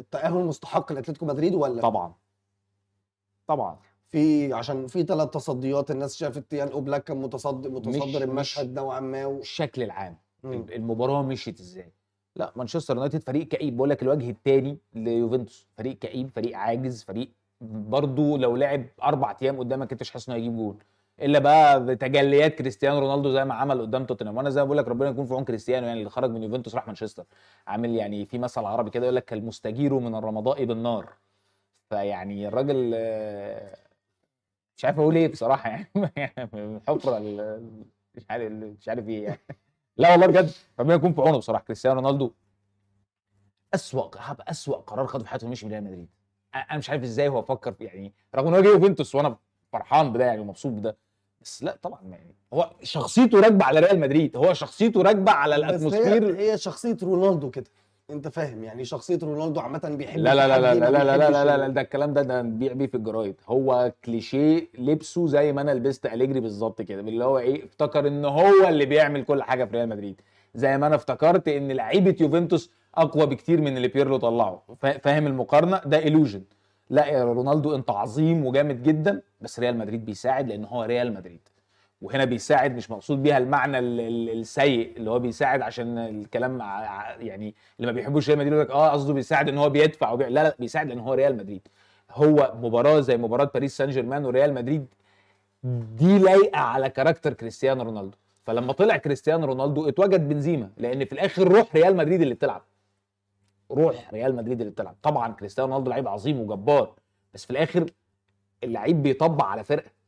التاهل مستحق لاتلتيكو مدريد ولا طبعا طبعا في عشان في ثلاث تصديات الناس شافت يان اوبلاك كان متصدر متصدر المشهد نوعا ما الشكل العام م. المباراه مشيت ازاي لا مانشستر يونايتد فريق كئيب بقول لك الوجه الثاني ليوفنتوس فريق كئيب فريق عاجز فريق برضه لو لعب اربع ايام قدامك انت مش حاسس انه هيجيب جول الا بقى تجليات كريستيانو رونالدو زي ما عمل قدام توتنهام وانا زي ما بقول لك ربنا يكون في عون كريستيانو يعني اللي خرج من يوفنتوس راح مانشستر عامل يعني في مثل عربي كده يقول لك كالمستجير من الرمضاء بالنار فيعني الراجل آه، مش عارف اقول ايه بصراحه يعني الحفره يعني مش عارف مش عارف ايه يعني لا والله بجد ربنا يكون في عونه بصراحه كريستيانو رونالدو اسوأ اسوأ قرار خده في حياته مش من ريال مدريد انا مش عارف ازاي هو فكر يعني رغم ان هو جه يوفنتوس وانا فرحان بده يعني ومبسوط بده بس لا طبعا يعني هو شخصيته راكبه على ريال مدريد هو شخصيته راكبه على الاتموسفير هي, هي شخصيه رونالدو كده انت فاهم يعني شخصيه رونالدو عامه بيحب لا لا لا لا لا لا لا, لا, لا, لا ده الكلام ده ده نبيع بيه في الجرايد هو كليشيه لبسه زي ما انا لبست اليجري بالظبط كده اللي هو ايه افتكر ان هو اللي بيعمل كل حاجه في ريال مدريد زي ما انا افتكرت ان لعيبه يوفنتوس اقوى بكتير من اللي بيرلو طلعه فاهم المقارنه ده الوجن لا يا رونالدو انت عظيم وجامد جدا بس ريال مدريد بيساعد لان هو ريال مدريد وهنا بيساعد مش مقصود بيها المعنى السيء اللي هو بيساعد عشان الكلام يعني اللي ما بيحبوش ريال مدريد يقول لك اه قصده بيساعد ان هو بيدفع وبيع لا لا بيساعد لان هو ريال مدريد هو مباراه زي مباراه باريس سان جيرمان وريال مدريد دي لايقه على كاركتر كريستيانو رونالدو فلما طلع كريستيانو رونالدو اتوجد بنزيما لان في الاخر روح ريال مدريد اللي بتلعب روح ريال مدريد اللي بتلعب طبعا كريستيانو رونالدو لعيب عظيم وجبار بس في الاخر اللعيب بيطبع على فرقه